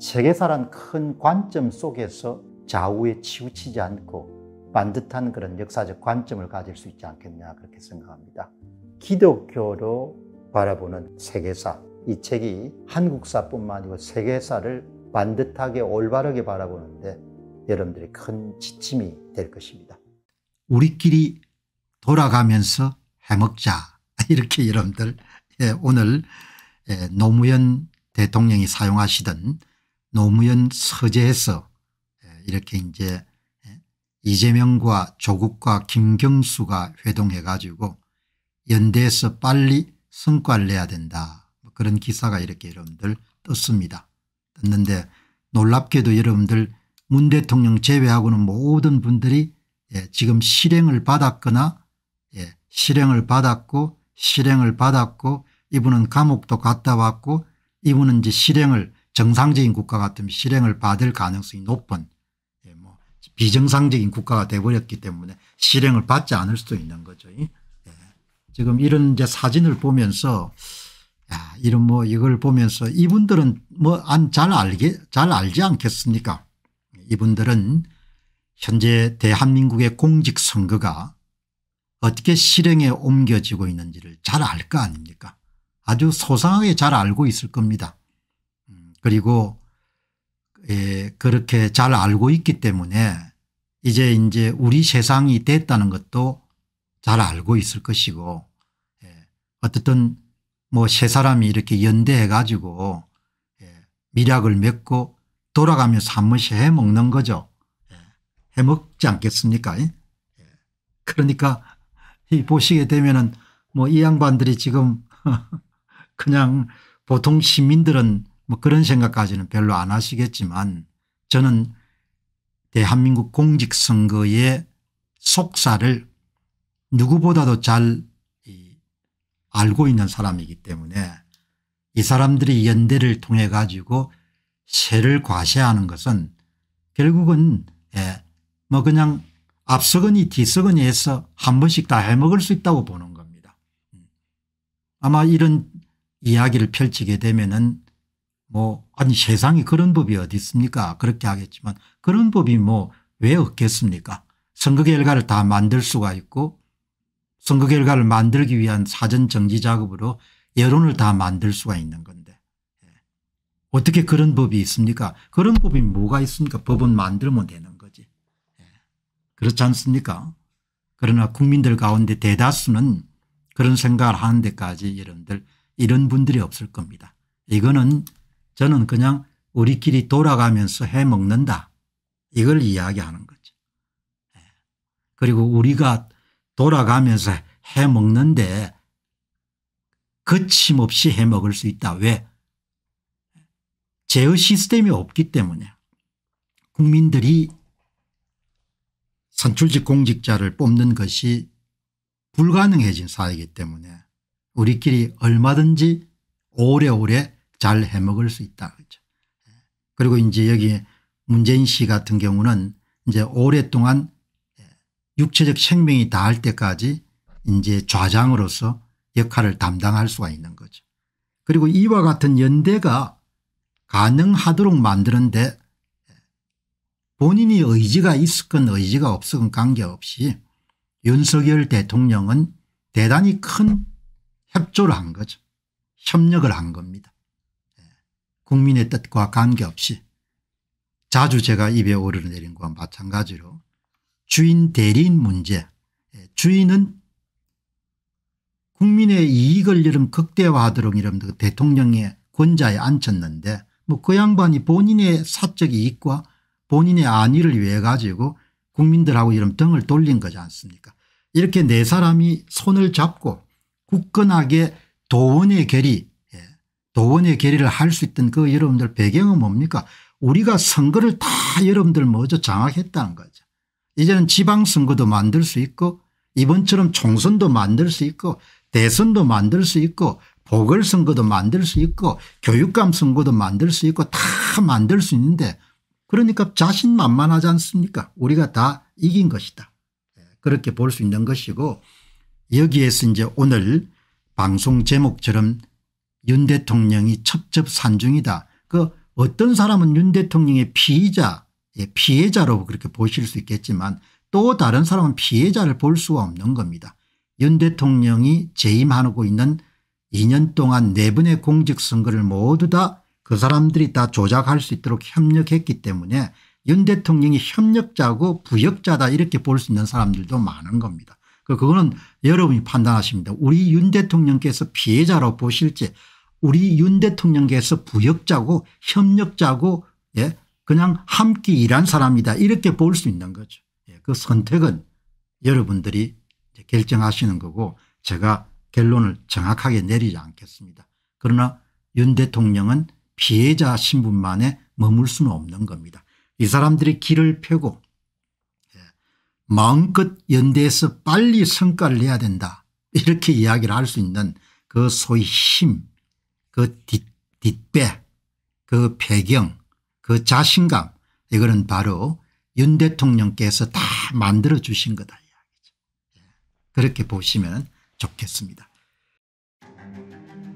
세계사란 큰 관점 속에서 좌우에 치우치지 않고 반듯한 그런 역사적 관점을 가질 수 있지 않겠냐 그렇게 생각합니다. 기독교로 바라보는 세계사 이 책이 한국사뿐만 아니고 세계사를 반듯하게 올바르게 바라보는데 여러분들이 큰 지침이 될 것입니다. 우리끼리 돌아가면서 해먹자 이렇게 여러분들 예, 오늘 예, 노무현 대통령이 사용하시던 노무현 서재에서 예, 이렇게 이제 예, 이재명과 조국과 김경수가 회동해 가지고 연대에서 빨리 성과를 내야 된다 뭐 그런 기사가 이렇게 여러분들 떴습니다. 떴는데 놀랍게도 여러분들 문 대통령 제외하고는 모든 분들이 예, 지금 실행을 받았거나 예, 실행을 받았고 실행을 받았고 이분은 감옥도 갔다 왔고 이분은 이제 실행을 정상적인 국가 같으면 실행을 받을 가능성이 높은 예, 뭐 비정상적인 국가가 되어버렸기 때문에 실행을 받지 않을 수도 있는 거죠. 예. 지금 이런 이제 사진을 보면서 야, 이런 뭐 이걸 보면서 이분들은 뭐잘 알게 잘 알지 않겠습니까? 이분들은 현재 대한민국의 공직 선거가 어떻게 실행에 옮겨지고 있는지를 잘 알 거 아닙니까? 아주 소상하게 잘 알고 있을 겁니다. 그리고 예, 그렇게 잘 알고 있기 때문에 이제 이제 우리 세상이 됐다는 것도 잘 알고 있을 것이고 예, 어쨌든 뭐 세 사람이 이렇게 연대해 가지고 예, 미략을 맺고 돌아가면서 한 번씩 해 먹는 거죠. 예, 해 먹지 않겠습니까? 예, 그러니까 이 보시게 되면은 뭐 이 양반들이 지금 그냥 보통 시민들은 뭐 그런 생각까지는 별로 안 하시겠지만 저는 대한민국 공직선거의 속사를 누구보다도 잘 알고 있는 사람이기 때문에 이 사람들이 연대를 통해 가지고 세를 과시하는 것은 결국은 예, 뭐 그냥 앞서거니 뒤서거니 해서 한 번씩 다 해먹을 수 있다고 보는 겁니다. 음. 아마 이런 이야기를 펼치게 되면 은뭐 아니 세상에 그런 법이 어디 있습니까 그렇게 하겠지만 그런 법이 뭐 왜 없겠습니까 선거 결과를 다 만들 수가 있고 선거 결과를 만들기 위한 사전 정지 작업으로 여론을 다 만들 수가 있는 건데 예. 어떻게 그런 법이 있습니까 그런 법이 뭐가 있습니까 법은 만들면 되는 거지 예. 그렇지 않습니까 그러나 국민들 가운데 대다수는 그런 생각을 하는 데까지 여러분들 이런 분들이 없을 겁니다 이거는 저는 그냥 우리끼리 돌아가면서 해먹는다. 이걸 이야기하는 거죠. 예. 그리고 우리가 돌아가면서 해먹는데 거침없이 해먹을 수 있다. 왜? 제어 시스템이 없기 때문에 국민들이 선출직 공직자를 뽑는 것이 불가능해진 사회이기 때문에 우리끼리 얼마든지 오래오래 잘 해먹을 수 있다. 그죠. 그리고 이제 여기 문재인 씨 같은 경우는 이제 오랫동안 예, 육체적 생명이 다할 때까지 이제 좌장으로서 역할을 담당할 수가 있는 거죠. 그리고 이와 같은 연대가 가능하도록 만드는데 예, 본인이 의지가 있었건 의지가 없었건 관계없이 윤석열 대통령은 대단히 큰 협조를 한 거죠. 협력을 한 겁니다. 국민의 뜻과 관계없이 자주 제가 입에 오르내린 것과 마찬가지로 주인 대리인 문제 예, 주인은 국민의 이익을 이름 극대화하도록 이름 대통령의 권좌에 앉혔는데 뭐 그 양반이 본인의 사적 이익과 본인의 안위를 위해 가지고 국민들하고 이름 등을 돌린 거지 않습니까 이렇게 네 사람이 손을 잡고 굳건하게 도원의 결의 도원의 결의를 할 수 있던 그 여러분들 배경은 뭡니까 우리가 선거를 다 여러분들 먼저 장악했다는 거죠. 이제는 지방선거도 만들 수 있고 이번처럼 총선도 만들 수 있고 대선도 만들 수 있고 보궐선거도 만들 수 있고 교육감 선거도 만들 수 있고 다 만들 수 있는데 그러니까 자신만만하지 않습니까 우리가 다 이긴 것이다 예, 그렇게 볼 수 있는 것이고 여기에서 이제 오늘 방송 제목처럼 윤 대통령이 첩첩산중이다. 그 어떤 사람은 윤 대통령의 피의자 예, 피해자로 그렇게 보실 수 있겠지만 또 다른 사람은 피해자를 볼 수가 없는 겁니다. 윤 대통령이 재임하고 있는 2년 동안 네분의 공직선거를 모두 다 그 사람들이 다 조작할 수 있도록 협력했기 때문에 윤 대통령이 협력자고 부역자다 이렇게 볼 수 있는 사람들도 많은 겁니다. 그, 그거는 여러분이 판단하십니다. 우리 윤 대통령께서 피해자로 보실지 우리 윤 대통령께서 부역자고 협력자고 예 그냥 함께 일한 사람이다 이렇게 볼 수 있는 거죠. 예, 그 선택은 여러분들이 결정하시는 거고 제가 결론을 정확하게 내리지 않겠습니다. 그러나 윤 대통령은 피해자 신분만에 머물 수는 없는 겁니다. 이 사람들이 길을 펴고 예, 마음껏 연대해서 빨리 성과를 내야 된다 이렇게 이야기를 할 수 있는 그 소위 힘그 뒷, 뒷배 그 배경 그 자신감 이거는 바로 윤 대통령께서 다 만들어 주신 거다. 예, 그렇게 보시면 좋겠습니다.